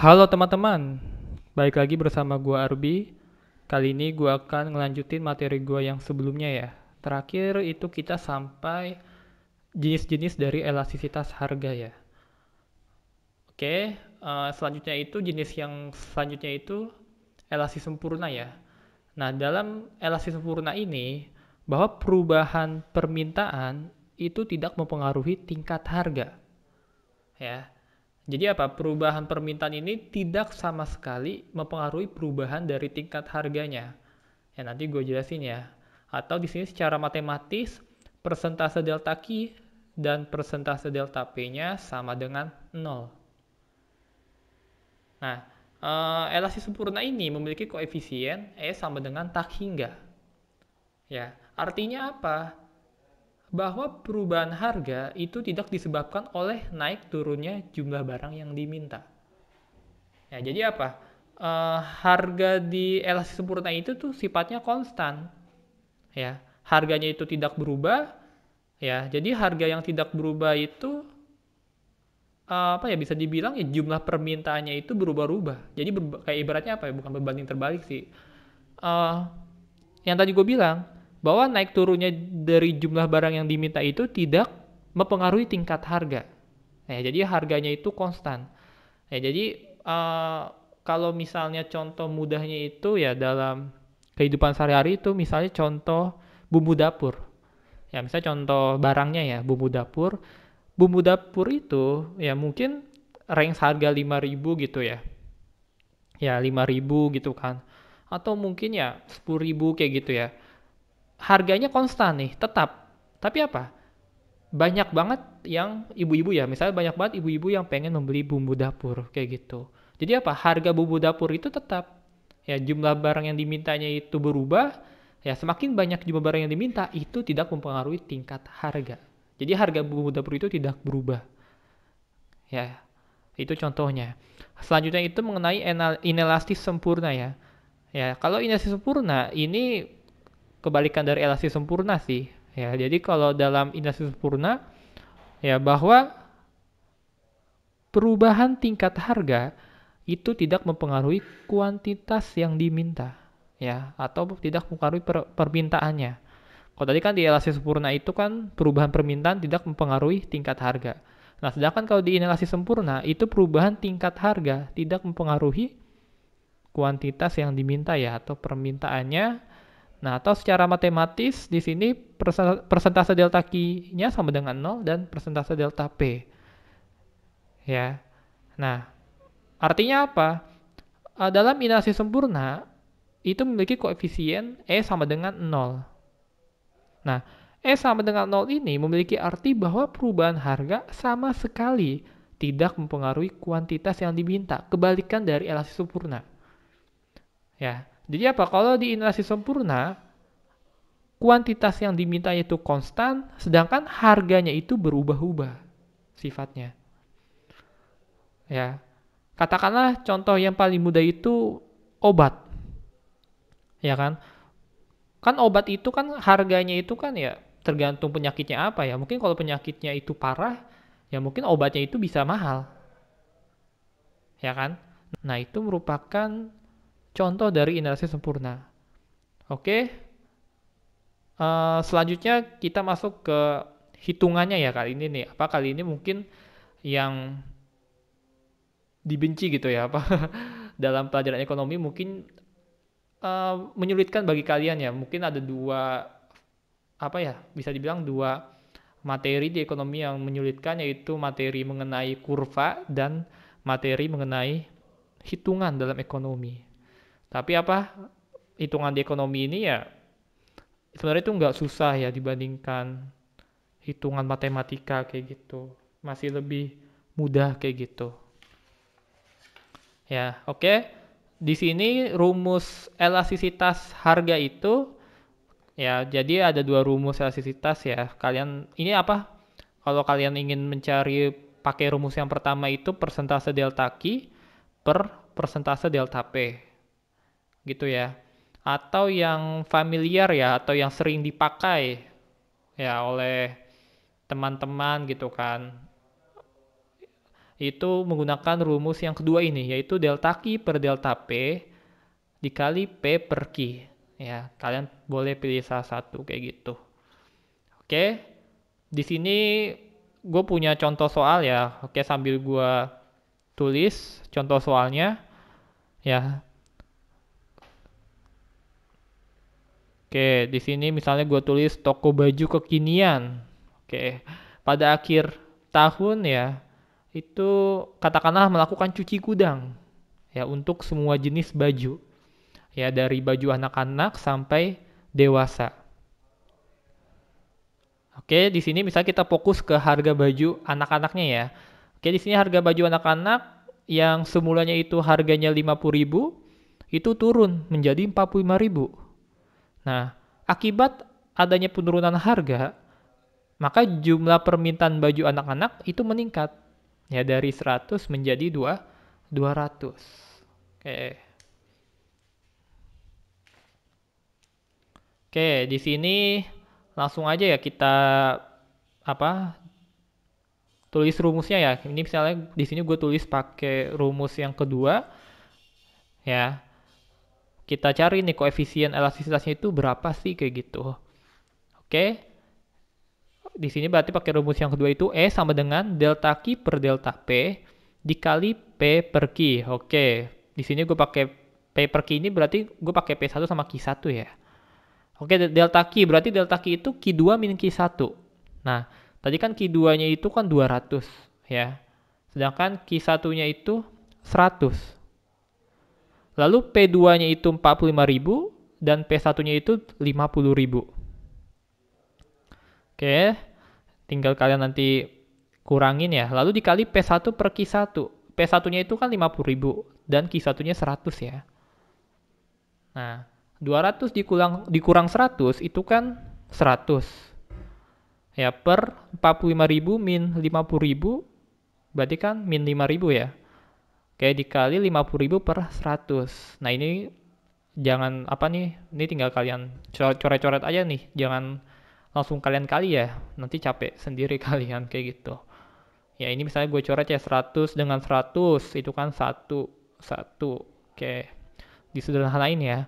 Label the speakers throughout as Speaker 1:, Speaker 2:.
Speaker 1: Halo teman-teman, balik lagi bersama gue Arbi. Kali ini gue akan ngelanjutin materi gue yang sebelumnya ya. Terakhir itu kita sampai jenis-jenis dari elastisitas harga ya. Oke, uh, selanjutnya itu jenis yang selanjutnya itu elastis sempurna ya. Nah, dalam elastis sempurna ini, bahwa perubahan permintaan itu tidak mempengaruhi tingkat harga. Ya, jadi apa? Perubahan permintaan ini tidak sama sekali mempengaruhi perubahan dari tingkat harganya. Ya nanti gue jelasin ya. Atau di sini secara matematis persentase delta Q dan persentase delta P-nya sama dengan 0. Nah, eh, elastis elasi sempurna ini memiliki koefisien E sama dengan tak hingga. Ya, artinya apa? bahwa perubahan harga itu tidak disebabkan oleh naik turunnya jumlah barang yang diminta. Ya, jadi apa? E, harga di elastis sempurna itu tuh sifatnya konstan. Ya, harganya itu tidak berubah. Ya, jadi harga yang tidak berubah itu eh, apa ya bisa dibilang ya jumlah permintaannya itu berubah-ubah. Jadi kayak ibaratnya apa ya? Bukan berbanding terbalik sih. Uh, yang tadi gue bilang, bahwa naik turunnya dari jumlah barang yang diminta itu tidak mempengaruhi tingkat harga. Ya, jadi harganya itu konstan. Ya, jadi uh, kalau misalnya contoh mudahnya itu ya dalam kehidupan sehari-hari itu misalnya contoh bumbu dapur. Ya, misalnya contoh barangnya ya bumbu dapur. Bumbu dapur itu ya mungkin range harga 5000 gitu ya. Ya 5000 gitu kan. Atau mungkin ya 10000 kayak gitu ya harganya konstan nih, tetap. Tapi apa? Banyak banget yang ibu-ibu ya, misalnya banyak banget ibu-ibu yang pengen membeli bumbu dapur kayak gitu. Jadi apa? Harga bumbu dapur itu tetap. Ya jumlah barang yang dimintanya itu berubah, ya semakin banyak jumlah barang yang diminta itu tidak mempengaruhi tingkat harga. Jadi harga bumbu dapur itu tidak berubah. Ya, itu contohnya. Selanjutnya itu mengenai inelastis sempurna ya. Ya, kalau inelastis sempurna ini kebalikan dari elasi sempurna sih ya jadi kalau dalam elasi sempurna ya bahwa perubahan tingkat harga itu tidak mempengaruhi kuantitas yang diminta ya atau tidak mempengaruhi per permintaannya kalau tadi kan di elasi sempurna itu kan perubahan permintaan tidak mempengaruhi tingkat harga Nah, sedangkan kalau di inhalasi sempurna, itu perubahan tingkat harga tidak mempengaruhi kuantitas yang diminta ya, atau permintaannya Nah, atau secara matematis di sini persentase delta Q-nya sama dengan 0 dan persentase delta P. Ya. Nah, artinya apa? Eh, dalam inasi sempurna itu memiliki koefisien E sama dengan 0. Nah, E sama dengan 0 ini memiliki arti bahwa perubahan harga sama sekali tidak mempengaruhi kuantitas yang diminta, kebalikan dari elasi sempurna. Ya, jadi apa? Kalau di inflasi sempurna, kuantitas yang diminta itu konstan, sedangkan harganya itu berubah-ubah sifatnya. Ya, katakanlah contoh yang paling mudah itu obat, ya kan? Kan obat itu kan harganya itu kan ya tergantung penyakitnya apa ya. Mungkin kalau penyakitnya itu parah, ya mungkin obatnya itu bisa mahal, ya kan? Nah, itu merupakan contoh dari inersi sempurna. Oke, uh, selanjutnya kita masuk ke hitungannya ya kali ini nih. Apa kali ini mungkin yang dibenci gitu ya apa dalam pelajaran ekonomi mungkin uh, menyulitkan bagi kalian ya. Mungkin ada dua apa ya bisa dibilang dua materi di ekonomi yang menyulitkan yaitu materi mengenai kurva dan materi mengenai hitungan dalam ekonomi. Tapi apa hitungan di ekonomi ini ya sebenarnya itu nggak susah ya dibandingkan hitungan matematika kayak gitu. Masih lebih mudah kayak gitu. Ya, oke. Okay. Di sini rumus elastisitas harga itu ya jadi ada dua rumus elastisitas ya. Kalian ini apa? Kalau kalian ingin mencari pakai rumus yang pertama itu persentase delta Q per persentase delta P gitu ya atau yang familiar ya atau yang sering dipakai ya oleh teman-teman gitu kan itu menggunakan rumus yang kedua ini yaitu delta Q per delta P dikali P per Q ya kalian boleh pilih salah satu kayak gitu oke di sini gue punya contoh soal ya oke sambil gue tulis contoh soalnya ya Oke, di sini misalnya gue tulis toko baju kekinian. Oke, pada akhir tahun ya, itu katakanlah melakukan cuci gudang ya untuk semua jenis baju. Ya, dari baju anak-anak sampai dewasa. Oke, di sini misalnya kita fokus ke harga baju anak-anaknya ya. Oke, di sini harga baju anak-anak yang semulanya itu harganya 50.000 itu turun menjadi 45.000. Nah, akibat adanya penurunan harga, maka jumlah permintaan baju anak-anak itu meningkat ya dari 100 menjadi 2 200. Oke. Oke, di sini langsung aja ya kita apa? tulis rumusnya ya. Ini misalnya di sini gue tulis pakai rumus yang kedua ya kita cari nih koefisien elastisitasnya itu berapa sih kayak gitu. Oke. Di sini berarti pakai rumus yang kedua itu E sama dengan delta Q per delta P dikali P per Q. Oke. Di sini gue pakai P per Q ini berarti gue pakai P1 sama Q1 ya. Oke, delta Q berarti delta Q itu Q2 min Q1. Nah, tadi kan Q2-nya itu kan 200 ya. Sedangkan Q1-nya itu 100. Lalu P2-nya itu 45.000 dan P1-nya itu 50.000. Oke, tinggal kalian nanti kurangin ya. Lalu dikali P1 per Q1. P1-nya itu kan 50.000 dan Q1-nya 100 ya. Nah, 200 dikurang, dikurang 100 itu kan 100 ya per 45.000 min 50.000 berarti kan min 5.000 ya kayak dikali 50.000 per 100 nah ini jangan apa nih ini tinggal kalian coret-coret aja nih jangan langsung kalian kali ya nanti capek sendiri kalian kayak gitu ya ini misalnya gue coret ya 100 dengan 100 itu kan 1 1 oke Di disederhanain ya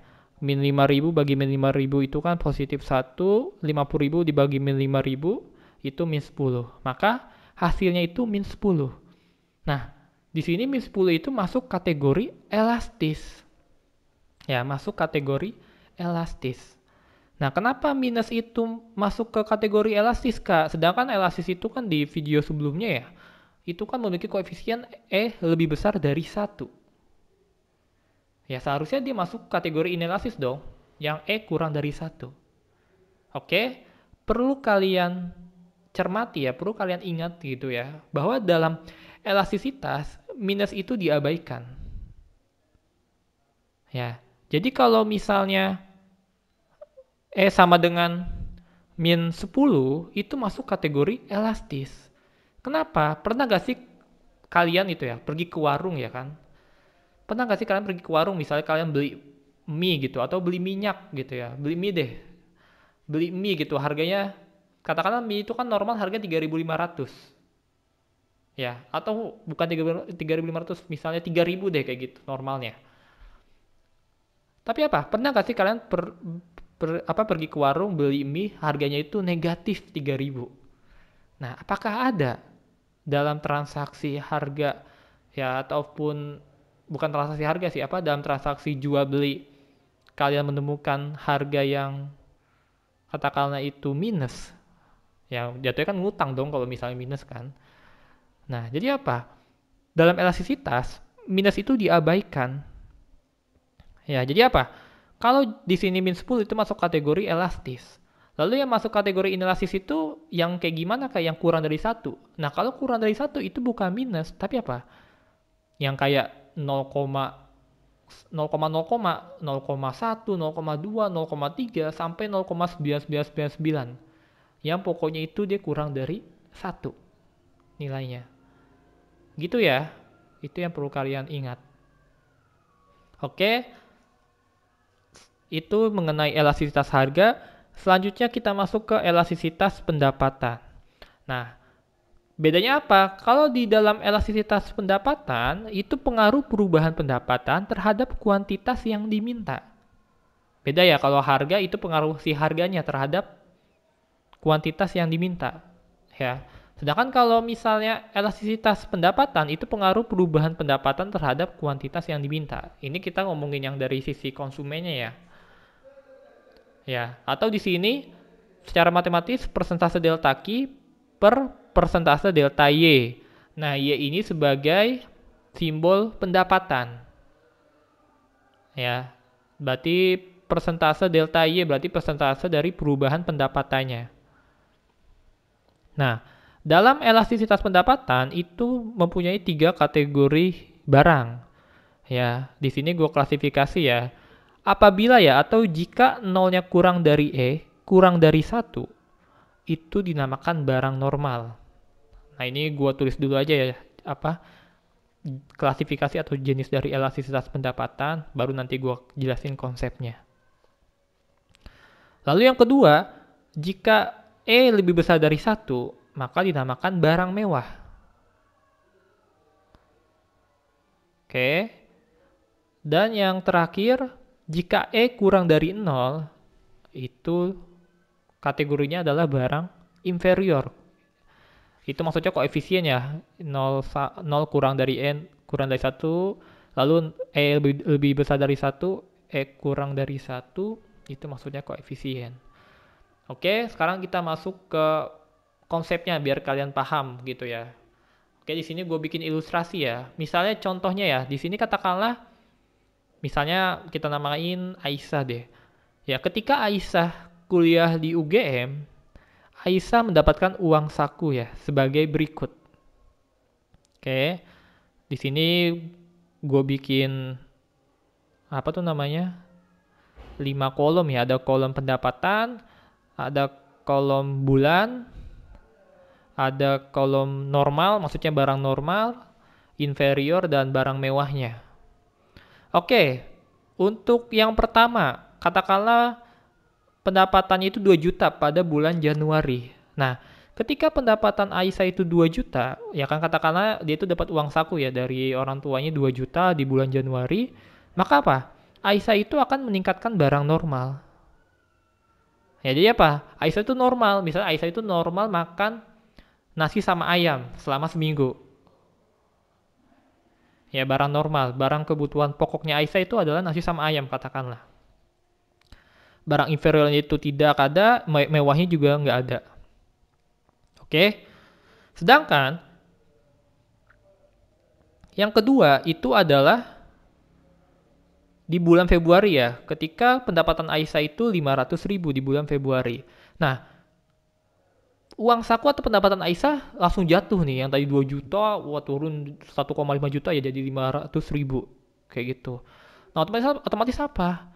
Speaker 1: min 5000 bagi min 5000 itu kan positif 1 50000 dibagi min 5000 itu min 10 maka hasilnya itu min 10 nah di sini MIF 10 itu masuk kategori elastis. Ya, masuk kategori elastis. Nah, kenapa minus itu masuk ke kategori elastis, Kak? Sedangkan elastis itu kan di video sebelumnya ya, itu kan memiliki koefisien E lebih besar dari satu Ya, seharusnya dia masuk kategori inelastis dong, yang E kurang dari satu Oke, perlu kalian cermati ya, perlu kalian ingat gitu ya, bahwa dalam elastisitas minus itu diabaikan. Ya. Jadi kalau misalnya E sama dengan min 10 itu masuk kategori elastis. Kenapa? Pernah gak sih kalian itu ya pergi ke warung ya kan? Pernah gak sih kalian pergi ke warung misalnya kalian beli mie gitu atau beli minyak gitu ya. Beli mie deh. Beli mie gitu harganya katakanlah mie itu kan normal harganya 3.500 ya atau bukan 3.500 misalnya 3.000 deh kayak gitu normalnya tapi apa pernah gak sih kalian per, per, apa pergi ke warung beli mie harganya itu negatif 3.000 nah apakah ada dalam transaksi harga ya ataupun bukan transaksi harga sih apa dalam transaksi jual beli kalian menemukan harga yang katakanlah itu minus ya jatuhnya kan ngutang dong kalau misalnya minus kan Nah, jadi apa? Dalam elastisitas, minus itu diabaikan. Ya, jadi apa? Kalau di sini minus 10 itu masuk kategori elastis. Lalu yang masuk kategori inelastis itu yang kayak gimana? Kayak yang kurang dari satu. Nah, kalau kurang dari satu itu bukan minus, tapi apa? Yang kayak 0, 0,0, 0,1, 0,2, 0,3, sampai 0,9999. Yang pokoknya itu dia kurang dari satu nilainya. Gitu ya. Itu yang perlu kalian ingat. Oke. Itu mengenai elastisitas harga. Selanjutnya kita masuk ke elastisitas pendapatan. Nah, bedanya apa? Kalau di dalam elastisitas pendapatan, itu pengaruh perubahan pendapatan terhadap kuantitas yang diminta. Beda ya kalau harga itu pengaruh si harganya terhadap kuantitas yang diminta, ya. Sedangkan kalau misalnya elastisitas pendapatan itu pengaruh perubahan pendapatan terhadap kuantitas yang diminta. Ini kita ngomongin yang dari sisi konsumennya ya. Ya, atau di sini secara matematis persentase delta Q per persentase delta Y. Nah, Y ini sebagai simbol pendapatan. Ya, berarti persentase delta Y berarti persentase dari perubahan pendapatannya. Nah, dalam elastisitas pendapatan itu mempunyai tiga kategori barang. Ya, di sini gue klasifikasi ya. Apabila ya atau jika nolnya kurang dari E, kurang dari satu, itu dinamakan barang normal. Nah ini gue tulis dulu aja ya, apa klasifikasi atau jenis dari elastisitas pendapatan, baru nanti gue jelasin konsepnya. Lalu yang kedua, jika E lebih besar dari satu, maka dinamakan barang mewah. Oke. Dan yang terakhir, jika E kurang dari 0, itu kategorinya adalah barang inferior. Itu maksudnya koefisien ya, 0, 0 kurang dari N kurang dari 1, lalu E lebih, lebih besar dari 1, E kurang dari 1, itu maksudnya koefisien. Oke, sekarang kita masuk ke konsepnya biar kalian paham gitu ya. Oke, di sini gue bikin ilustrasi ya. Misalnya contohnya ya, di sini katakanlah misalnya kita namain Aisyah deh. Ya, ketika Aisyah kuliah di UGM, Aisyah mendapatkan uang saku ya sebagai berikut. Oke. Di sini gue bikin apa tuh namanya? 5 kolom ya, ada kolom pendapatan, ada kolom bulan, ada kolom normal, maksudnya barang normal, inferior, dan barang mewahnya. Oke, untuk yang pertama, katakanlah pendapatannya itu 2 juta pada bulan Januari. Nah, ketika pendapatan Aisyah itu 2 juta, ya kan katakanlah dia itu dapat uang saku ya dari orang tuanya 2 juta di bulan Januari, maka apa? Aisyah itu akan meningkatkan barang normal. Ya jadi apa? Aisyah itu normal, misalnya Aisyah itu normal makan nasi sama ayam selama seminggu. Ya barang normal, barang kebutuhan pokoknya Aisyah itu adalah nasi sama ayam katakanlah. Barang inferiornya itu tidak ada, me mewahnya juga nggak ada. Oke, sedangkan yang kedua itu adalah di bulan Februari ya, ketika pendapatan Aisyah itu 500 ribu di bulan Februari. Nah, uang saku atau pendapatan Aisyah langsung jatuh nih yang tadi 2 juta wah turun 1,5 juta ya jadi 500 ribu kayak gitu nah otomatis, otomatis apa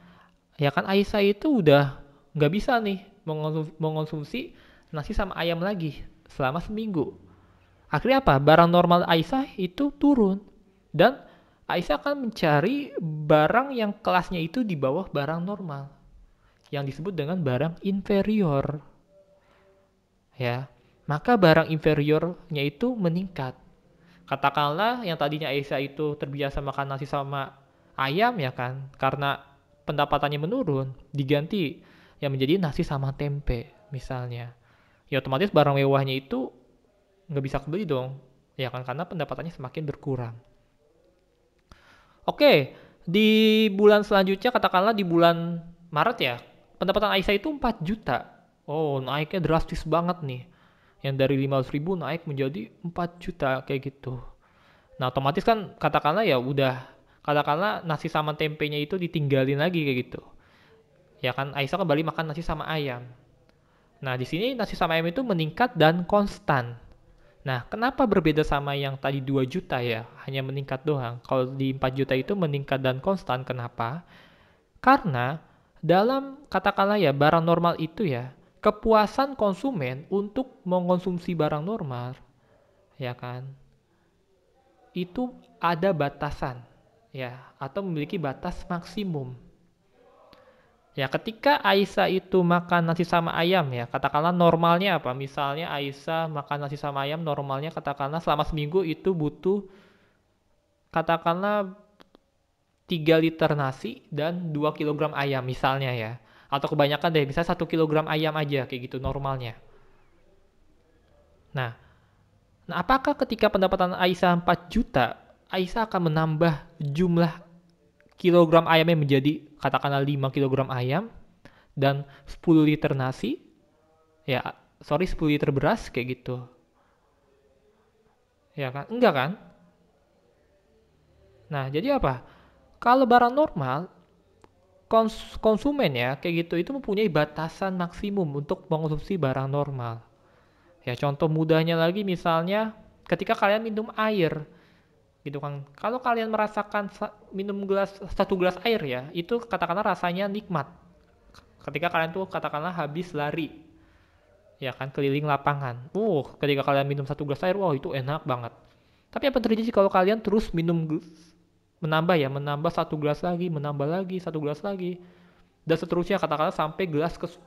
Speaker 1: ya kan Aisyah itu udah nggak bisa nih mengonsumsi nasi sama ayam lagi selama seminggu akhirnya apa barang normal Aisyah itu turun dan Aisyah akan mencari barang yang kelasnya itu di bawah barang normal yang disebut dengan barang inferior ya maka barang inferiornya itu meningkat katakanlah yang tadinya Aisyah itu terbiasa makan nasi sama ayam ya kan karena pendapatannya menurun diganti yang menjadi nasi sama tempe misalnya ya otomatis barang mewahnya itu nggak bisa kebeli dong ya kan karena pendapatannya semakin berkurang oke di bulan selanjutnya katakanlah di bulan Maret ya pendapatan Aisyah itu 4 juta oh naiknya drastis banget nih yang dari 500 ribu naik menjadi 4 juta kayak gitu nah otomatis kan katakanlah ya udah katakanlah nasi sama tempenya itu ditinggalin lagi kayak gitu ya kan Aisyah kembali makan nasi sama ayam nah di sini nasi sama ayam itu meningkat dan konstan Nah, kenapa berbeda sama yang tadi 2 juta ya? Hanya meningkat doang. Kalau di 4 juta itu meningkat dan konstan. Kenapa? Karena dalam katakanlah ya barang normal itu ya, kepuasan konsumen untuk mengonsumsi barang normal, ya kan? Itu ada batasan, ya, atau memiliki batas maksimum. Ya, ketika Aisyah itu makan nasi sama ayam ya, katakanlah normalnya apa? Misalnya Aisyah makan nasi sama ayam normalnya katakanlah selama seminggu itu butuh katakanlah 3 liter nasi dan 2 kg ayam misalnya ya atau kebanyakan deh bisa satu kilogram ayam aja kayak gitu normalnya nah nah apakah ketika pendapatan Aisyah 4 juta Aisyah akan menambah jumlah kilogram ayamnya menjadi katakanlah 5 kilogram ayam dan 10 liter nasi ya sorry 10 liter beras kayak gitu ya kan enggak kan nah jadi apa kalau barang normal konsumen ya kayak gitu itu mempunyai batasan maksimum untuk mengonsumsi barang normal. Ya contoh mudahnya lagi misalnya ketika kalian minum air gitu kan. Kalau kalian merasakan minum gelas satu gelas air ya, itu katakanlah rasanya nikmat. Ketika kalian tuh katakanlah habis lari ya kan keliling lapangan. Uh, ketika kalian minum satu gelas air, wow itu enak banget. Tapi apa terjadi kalau kalian terus minum menambah ya menambah satu gelas lagi menambah lagi satu gelas lagi dan seterusnya katakanlah sampai gelas ke 10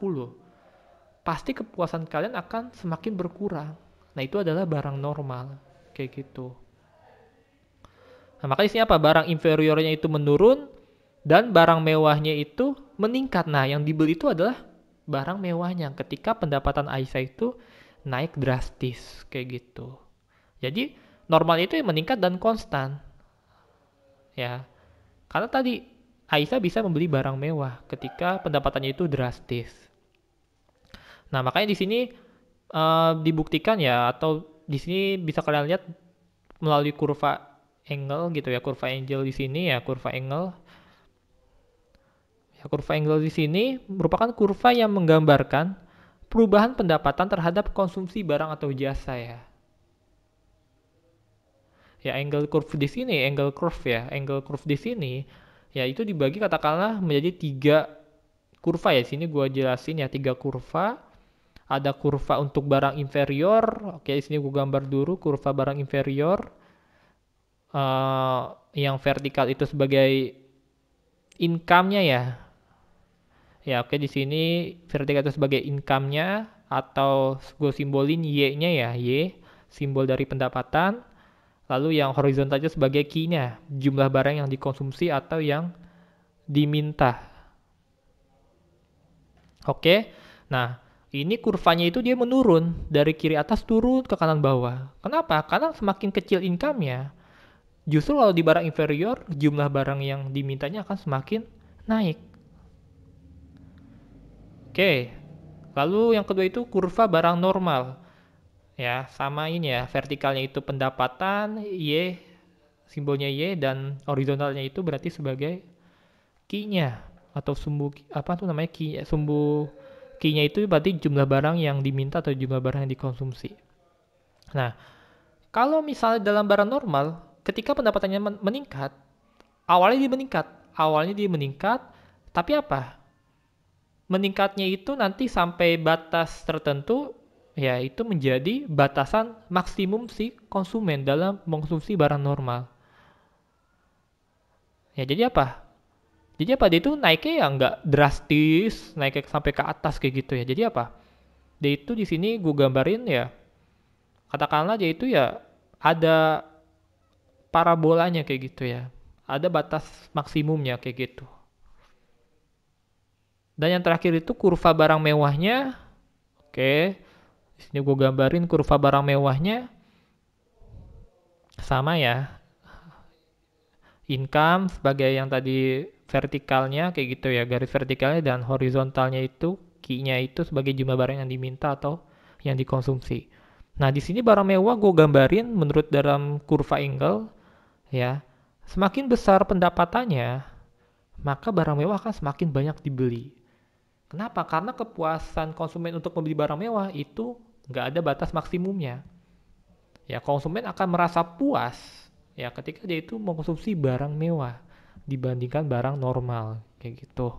Speaker 1: pasti kepuasan kalian akan semakin berkurang nah itu adalah barang normal kayak gitu nah makanya sini apa barang inferiornya itu menurun dan barang mewahnya itu meningkat nah yang dibeli itu adalah barang mewahnya ketika pendapatan Aisyah itu naik drastis kayak gitu jadi normal itu yang meningkat dan konstan ya karena tadi Aisyah bisa membeli barang mewah ketika pendapatannya itu drastis nah makanya di sini uh, dibuktikan ya atau di sini bisa kalian lihat melalui kurva angle gitu ya kurva angel di sini ya kurva angle ya kurva angle di sini merupakan kurva yang menggambarkan perubahan pendapatan terhadap konsumsi barang atau jasa ya ya angle curve di sini angle curve ya angle curve di sini ya itu dibagi katakanlah menjadi tiga kurva ya sini gue jelasin ya tiga kurva ada kurva untuk barang inferior oke di sini gue gambar dulu kurva barang inferior uh, yang vertikal itu sebagai income-nya ya ya oke di sini vertikal itu sebagai income-nya atau gue simbolin y-nya ya y simbol dari pendapatan Lalu yang horizontalnya sebagai key-nya, jumlah barang yang dikonsumsi atau yang diminta. Oke, nah ini kurvanya itu dia menurun dari kiri atas turun ke kanan bawah. Kenapa? Karena semakin kecil income-nya, justru kalau di barang inferior jumlah barang yang dimintanya akan semakin naik. Oke, lalu yang kedua itu kurva barang normal ya sama ini ya vertikalnya itu pendapatan y simbolnya y dan horizontalnya itu berarti sebagai key-nya atau sumbu apa tuh namanya key sumbu key-nya itu berarti jumlah barang yang diminta atau jumlah barang yang dikonsumsi. Nah, kalau misalnya dalam barang normal, ketika pendapatannya meningkat, awalnya dia meningkat, awalnya dia meningkat, tapi apa? Meningkatnya itu nanti sampai batas tertentu ya itu menjadi batasan maksimum si konsumen dalam mengkonsumsi barang normal. Ya jadi apa? Jadi apa dia itu naiknya ya nggak drastis, naiknya sampai ke atas kayak gitu ya. Jadi apa? Dia itu di sini gue gambarin ya, katakanlah dia itu ya ada parabolanya kayak gitu ya. Ada batas maksimumnya kayak gitu. Dan yang terakhir itu kurva barang mewahnya. Oke. Okay Sini gue gambarin kurva barang mewahnya sama ya. Income sebagai yang tadi vertikalnya kayak gitu ya, garis vertikalnya dan horizontalnya itu key-nya itu sebagai jumlah barang yang diminta atau yang dikonsumsi. Nah, di sini barang mewah gue gambarin menurut dalam kurva angle ya. Semakin besar pendapatannya, maka barang mewah akan semakin banyak dibeli. Kenapa? Karena kepuasan konsumen untuk membeli barang mewah itu nggak ada batas maksimumnya. Ya konsumen akan merasa puas ya ketika dia itu mengkonsumsi barang mewah dibandingkan barang normal kayak gitu.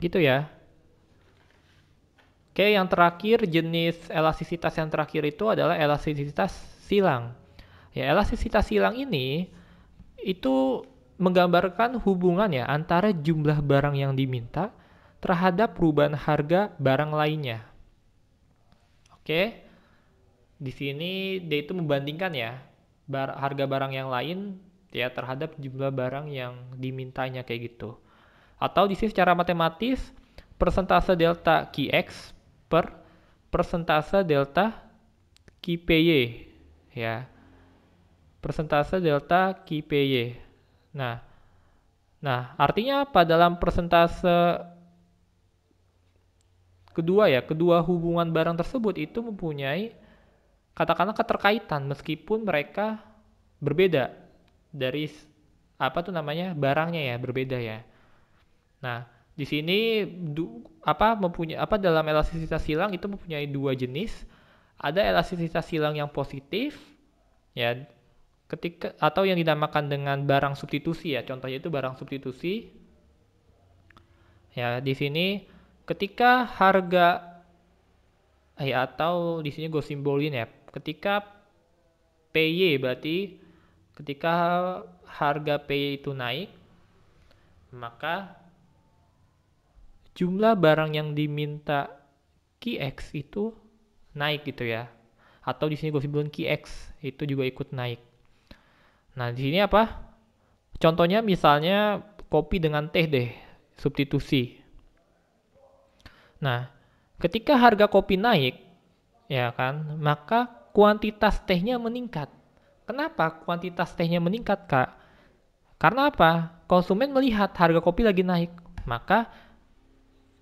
Speaker 1: Gitu ya. Oke, yang terakhir jenis elastisitas yang terakhir itu adalah elastisitas silang. Ya, elastisitas silang ini itu menggambarkan hubungan ya antara jumlah barang yang diminta terhadap perubahan harga barang lainnya. Oke. Di sini dia itu membandingkan ya bar harga barang yang lain ya terhadap jumlah barang yang dimintanya kayak gitu. Atau di sini secara matematis persentase delta QX per persentase delta QPY ya. Persentase delta QPY. Nah, nah artinya apa dalam persentase Kedua ya, kedua hubungan barang tersebut itu mempunyai katakanlah keterkaitan meskipun mereka berbeda dari apa tuh namanya barangnya ya berbeda ya. Nah, di sini du, apa mempunyai apa dalam elastisitas silang itu mempunyai dua jenis. Ada elastisitas silang yang positif ya ketika atau yang dinamakan dengan barang substitusi ya. Contohnya itu barang substitusi. Ya, di sini ketika harga eh atau di sini gue simbolin ya ketika PY berarti ketika harga PY itu naik maka jumlah barang yang diminta QX itu naik gitu ya atau di sini gue simbolin QX itu juga ikut naik nah di sini apa contohnya misalnya kopi dengan teh deh substitusi Nah, ketika harga kopi naik, ya kan, maka kuantitas tehnya meningkat. Kenapa kuantitas tehnya meningkat, Kak? Karena apa? Konsumen melihat harga kopi lagi naik, maka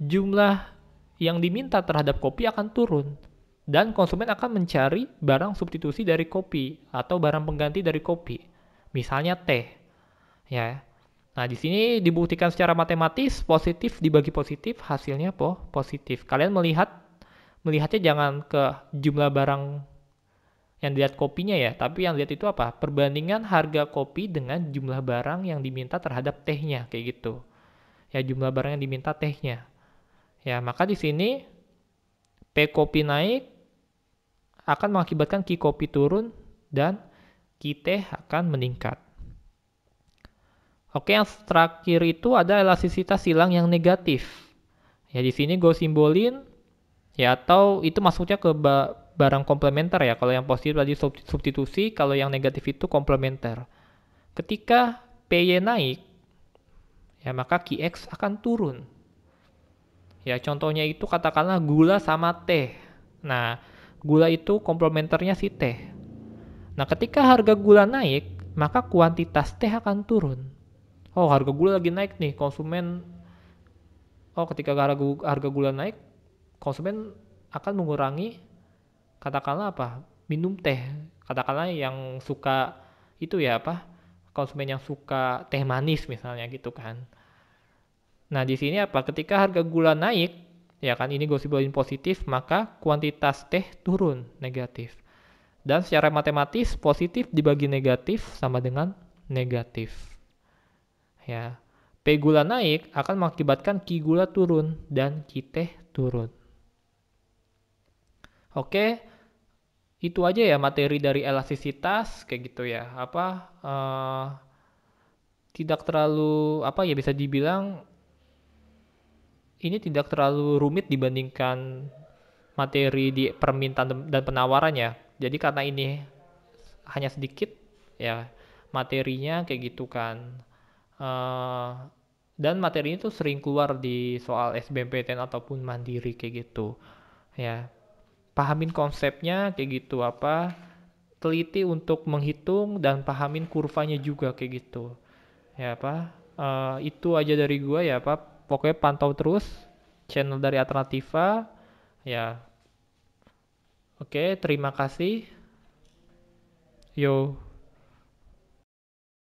Speaker 1: jumlah yang diminta terhadap kopi akan turun dan konsumen akan mencari barang substitusi dari kopi atau barang pengganti dari kopi. Misalnya teh. Ya. Nah, di sini dibuktikan secara matematis positif dibagi positif hasilnya po positif. Kalian melihat melihatnya jangan ke jumlah barang yang dilihat kopinya ya, tapi yang dilihat itu apa? Perbandingan harga kopi dengan jumlah barang yang diminta terhadap tehnya kayak gitu. Ya, jumlah barang yang diminta tehnya. Ya, maka di sini P kopi naik akan mengakibatkan Q kopi turun dan Q teh akan meningkat. Oke, yang terakhir itu ada elastisitas silang yang negatif. Ya, di sini gue simbolin, ya atau itu masuknya ke ba barang komplementer ya. Kalau yang positif tadi substitusi, kalau yang negatif itu komplementer. Ketika PY naik, ya maka QX akan turun. Ya, contohnya itu katakanlah gula sama teh. Nah, gula itu komplementernya si teh. Nah, ketika harga gula naik, maka kuantitas teh akan turun oh harga gula lagi naik nih konsumen oh ketika harga harga gula naik konsumen akan mengurangi katakanlah apa minum teh katakanlah yang suka itu ya apa konsumen yang suka teh manis misalnya gitu kan nah di sini apa ketika harga gula naik ya kan ini gosip positif maka kuantitas teh turun negatif dan secara matematis positif dibagi negatif sama dengan negatif Ya, P gula naik akan mengakibatkan Ki gula turun dan Ki teh turun. Oke, itu aja ya materi dari elastisitas kayak gitu ya. Apa uh, tidak terlalu apa ya bisa dibilang ini tidak terlalu rumit dibandingkan materi di permintaan dan penawaran ya. Jadi karena ini hanya sedikit ya materinya kayak gitu kan Eh, dan materi itu sering keluar di soal SBMPTN ataupun mandiri kayak gitu ya pahamin konsepnya kayak gitu apa teliti untuk menghitung dan pahamin kurvanya juga kayak gitu ya apa uh, itu aja dari gua ya apa pokoknya pantau terus channel dari Alternativa ya oke terima kasih yo